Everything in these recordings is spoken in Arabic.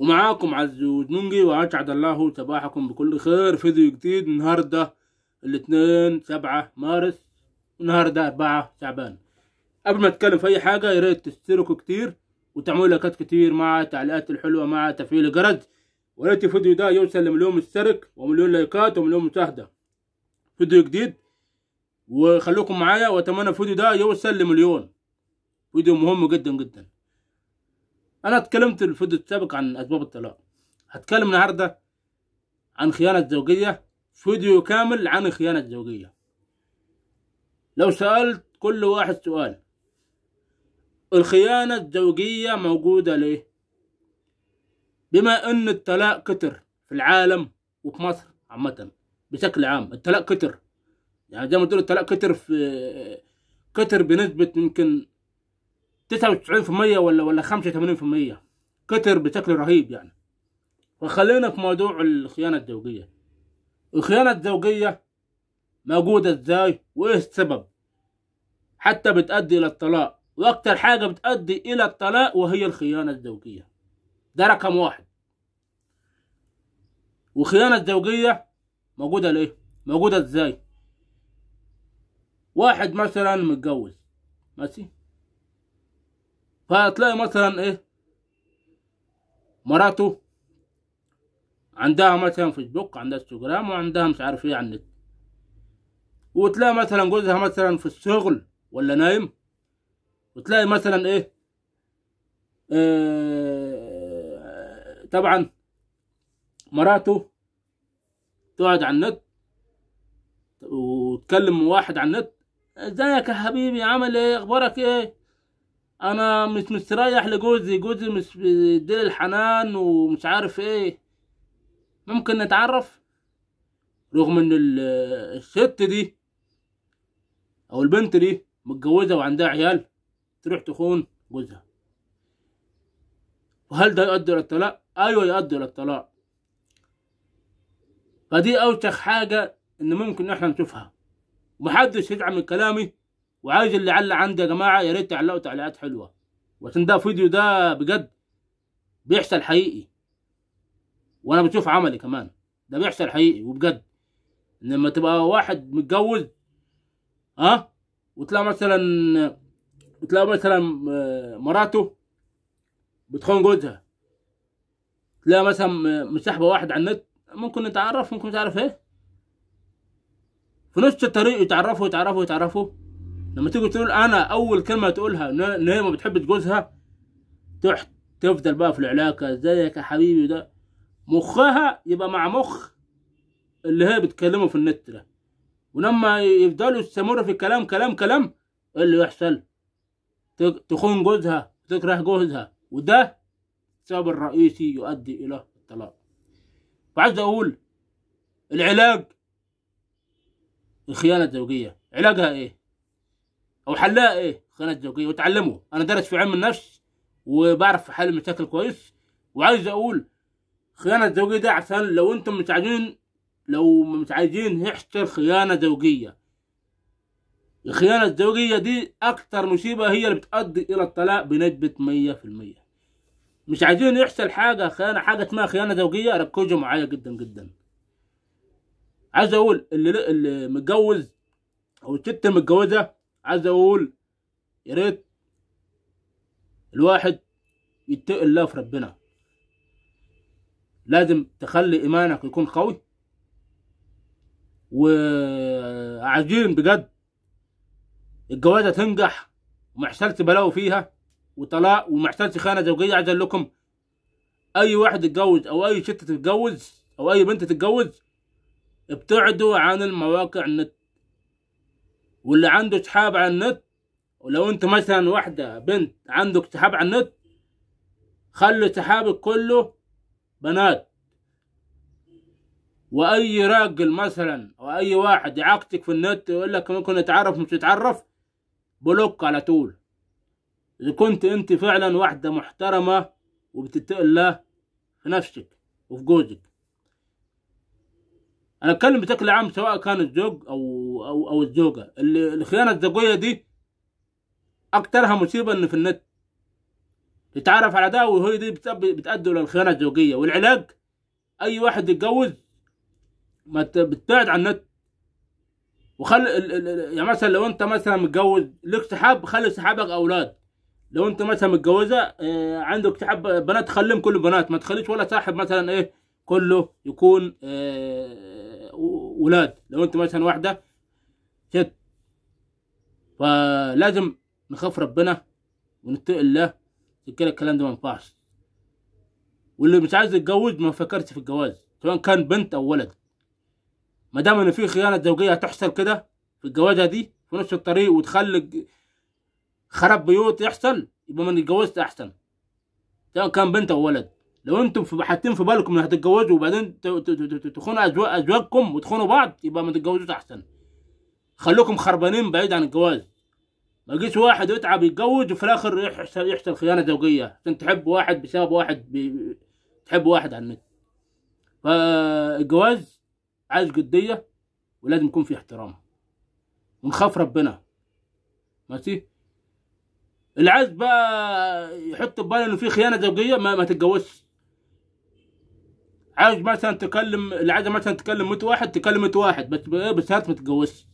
ومعاكم عزوز منجي واسعد الله صباحكم بكل خير فيديو جديد النهارده الاثنين سبعة مارس النهارده أربعة شعبان قبل ما اتكلم في اي حاجه يا ريت تشتركوا كتير وتعملوا لايكات كتير مع التعليقات الحلوه مع تفعيل الجرس ويا ريت الفيديو ده يوصل لمليون مشترك ومليون لايكات ومليون مشاهده فيديو جديد وخلوكم معايا واتمنى الفيديو ده يوصل لمليون فيديو مهم جدا جدا انا اتكلمت الفيديو السابق عن اسباب الطلاق هتكلم النهارده عن خيانه الزوجيه فيديو كامل عن الخيانه الزوجيه لو سالت كل واحد سؤال الخيانه الزوجيه موجوده ليه بما ان الطلاق كتر في العالم وفي مصر عامه بشكل عام الطلاق كتر يعني زي ما قلت الطلاق كتر في كتر بنسبه يمكن 99% ولا ولا 85% كتر بشكل رهيب يعني وخلينا في موضوع الخيانة الزوجية الخيانة الزوجية موجودة ازاي وايه السبب حتى بتؤدي الى الطلاق واكتر حاجة بتؤدي الى الطلاق وهي الخيانة الزوجية ده رقم واحد وخيانة الزوجية موجودة ليه موجودة ازاي واحد مثلا متجوز ماشي فهتلاقي مثلا ايه مراته عندها مثلا فيسبوك عندها انستغرام وعندها مش عارف ايه على النت وتلاقي مثلا جوزها مثلا في الشغل ولا نايم وتلاقي مثلا ايه إيه طبعا مراته تقعد على النت وتكلم واحد على النت ازيك يا حبيبي عامل ايه اخبارك ايه انا مش مستريح لجوزي جوزي مش بيديلي الحنان ومش عارف ايه ممكن نتعرف رغم ان الست دي او البنت دي متجوزه وعندها عيال تروح تخون جوزها وهل ده يؤدي للطلاق ايوه يؤدي للطلاق فدي اوسخ حاجه ان ممكن احنا نشوفها محدش يدعم كلامي وعايز اللي علق عنده يا جماعه يا ريت تعلقوا تعليقات حلوه وعشان ده فيديو ده بجد بيحصل حقيقي وانا بشوف عملي كمان ده بيحصل حقيقي وبجد لما تبقى واحد متجوز ها أه؟ وتلاقي مثلا تلاقي مثلا آه، مراته بتخون جوزها تلاقي مثلا مسحبه واحد على النت ممكن نتعرف ممكن مش عارف ايه في نص الطريق يتعرفوا يتعرفوا يتعرفوا لما تيجي تقول انا اول كلمه تقولها ان هي ما بتحب جوزها تروح تفضل بقى في العلاقه ازيك يا حبيبي ده مخها يبقى مع مخ اللي هي بتكلمه في النت ده ولما يفضلوا يستمروا في الكلام كلام كلام ايه اللي يحصل تخون جوزها تكره جوزها وده السبب الرئيسي يؤدي الى الطلاق فعايز اقول العلاج الخيانه الزوجيه علاجها ايه او حلاق ايه خلينا زوجيه وتعلموا انا دارس في علم النفس وبعرف حل المشاكل كويس وعايز اقول خيانه زوجيه ده عشان لو انتم مش عايزين لو مش عايزين يحصل خيانه زوجيه الخيانه الزوجيه دي اكتر مصيبه هي اللي بتؤدي الى الطلاق بنسبه 100% مش عايزين يحصل حاجه خيانه حاجه اسمها خيانه زوجيه ركزوا معايا جدا جدا عايز اقول اللي اللي متجوز او الست متجوزه عايز اقول يا ريت الواحد يتقي الله في ربنا لازم تخلي ايمانك يكون قوي وعجين بجد الجوازة تنجح وما حصلش بلاوي فيها وطلاق وما حصلش خانه زوجيه عايز اقول لكم اي واحد يتجوز او اي ست تتجوز او اي بنت تتجوز ابتعدوا عن المواقع النت واللي عنده تحاب على النت ولو انت مثلا واحدة بنت عندك تحاب على النت خلي تحابك كله بنات واي راجل مثلا او اي واحد يعاقدك في النت يقول لك ممكن نتعرف مش نتعرف بلوك على طول اذا كنت انت فعلا واحدة محترمة وبتتقي الله في نفسك وفي جوزك انا اتكلم بشكل عام سواء كان الزوج او او او الزوجه اللي الخيانه الزوجيه دي اكترها مصيبه في النت تتعرف على ده وهي دي بتأدي للخيانه الزوجيه والعلاج اي واحد يتجوز ما بتبعد عن النت وخل يعني مثلا لو انت مثلا متجوز لك صحاب خلي صحابك اولاد لو انت مثلا متجوزه آه، عندك صحاب بنات خليهم كل بنات ما تخليش ولا صاحب مثلا ايه كله يكون آه، ولاد لو انت مثلا واحده كده فلازم نخاف ربنا ونتقي الله كده الكلام ده ما ينفعش واللي مش عايز يتجوز ما فكرش في الجواز سواء كان بنت او ولد ما دام ان في خيانه زوجيه هتحصل كده في الجوازه دي في نص الطريق وتخلي خراب بيوت يحصل يبقى ما نتجوزش احسن سواء كان بنت او ولد لو انتم حاطين في بالكم ان هتتجوزوا وبعدين تخونوا ازواجكم وتخونوا بعض يبقى ما تتجوزوش احسن خلوكم خربانين بعيد عن الجواز ما يجيش واحد يتعب يتجوز وفي الاخر يحصل يحصل خيانه زوجيه عشان تحب واحد بسبب واحد بي... تحب واحد على النت فالجواز عايز جديه ولازم يكون في احترام ونخاف ربنا ماشي اللي عايز بقى يحط في باله انه في خيانه زوجيه ما, ما تتجوزش عايز مثلا تكلم اللي عايز مثلا تكلم مت واحد تكلم مت واحد بس بس هات ما تتجوزش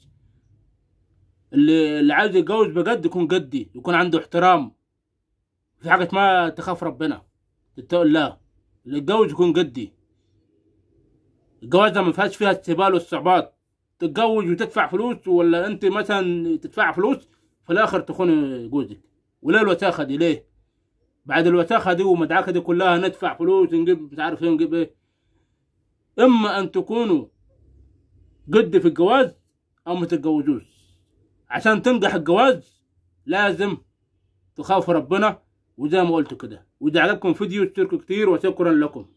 اللي, عايز يتجوز بجد يكون جدي يكون عنده احترام في حاجه ما تخاف ربنا لا اللي يتجوز يكون جدي الجوازه ما فيهاش فيها استهبال والصعوبات تتجوز وتدفع فلوس ولا انت مثلا تدفع فلوس في الاخر تخون جوزك وليه الوثاقه دي ليه بعد الوثاقه دي ومدعكه دي كلها ندفع فلوس نجيب مش عارف ايه نجيب ايه اما ان تكونوا جد في الجواز او ما تتجوزوش عشان تنجح الجواز لازم تخافوا ربنا وزي ما قلت كده واذا عجبكم فيديو اشتركوا كتير وشكرا لكم